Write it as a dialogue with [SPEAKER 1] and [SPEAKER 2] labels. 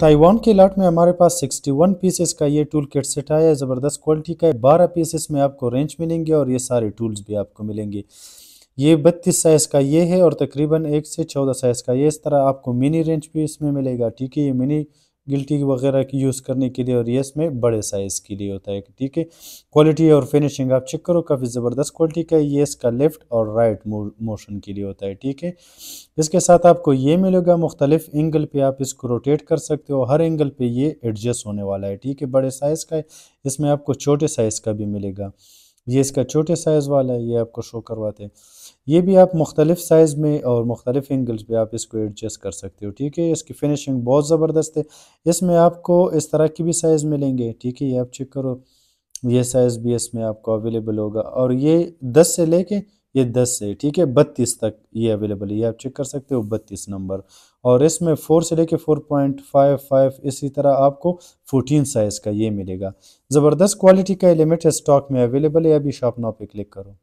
[SPEAKER 1] Taiwan के लाट में हमारे पास 61 पीसेस का ये टूल किट सेट आया है ज़बरदस्त क्वालिटी का है 12 पीसेस में आपको रेंज मिलेंगे और ये सारे टूल्स भी आपको मिलेंगे ये बत्तीस साइज़ का ये है और तकरीबन एक से चौदह साइज़ का ये इस तरह आपको मिनी रेंज भी इसमें मिलेगा ठीक है ये मिनी गिल्टी वगैरह की यूज़ करने के लिए और ये इसमें बड़े साइज़ के लिए होता है ठीक है क्वालिटी और फिनिशिंग आप चेक करो काफ़ी ज़बरदस्त क्वालिटी का ये इसका लेफ़्ट और राइट मोशन के लिए होता है ठीक है इसके साथ आपको ये मिलेगा मुख्तलिफ एंगल पे आप इसको रोटेट कर सकते हो हर एंगल पे ये एडजस्ट होने वाला है ठीक है बड़े साइज़ का है इसमें आपको छोटे साइज़ का भी मिलेगा ये इसका छोटे साइज़ वाला है ये आपको शो करवाते हैं ये भी आप मुख्तलिफ साइज़ में और मुख्तलिफ एंगल्स पे आप इसको एडजस्ट कर सकते हो ठीक है इसकी फिनिशिंग बहुत ज़बरदस्त है इसमें आपको इस तरह की भी साइज़ मिलेंगे ठीक है ये आप चेक करो ये साइज़ भी इसमें आपको अवेलेबल होगा और ये दस से लेके ये दस से ठीक है बत्तीस तक ये अवेलेबल है ये आप चेक कर सकते हो बत्तीस नंबर और इसमें फोर से लेके फोर पॉइंट फाइव फाइव इसी तरह आपको फोर्टीन साइज़ का ये मिलेगा ज़बरदस्त क्वालिटी का एलिमेंट स्टॉक में अवेलेबल है अभी शॉप नाव पे क्लिक करो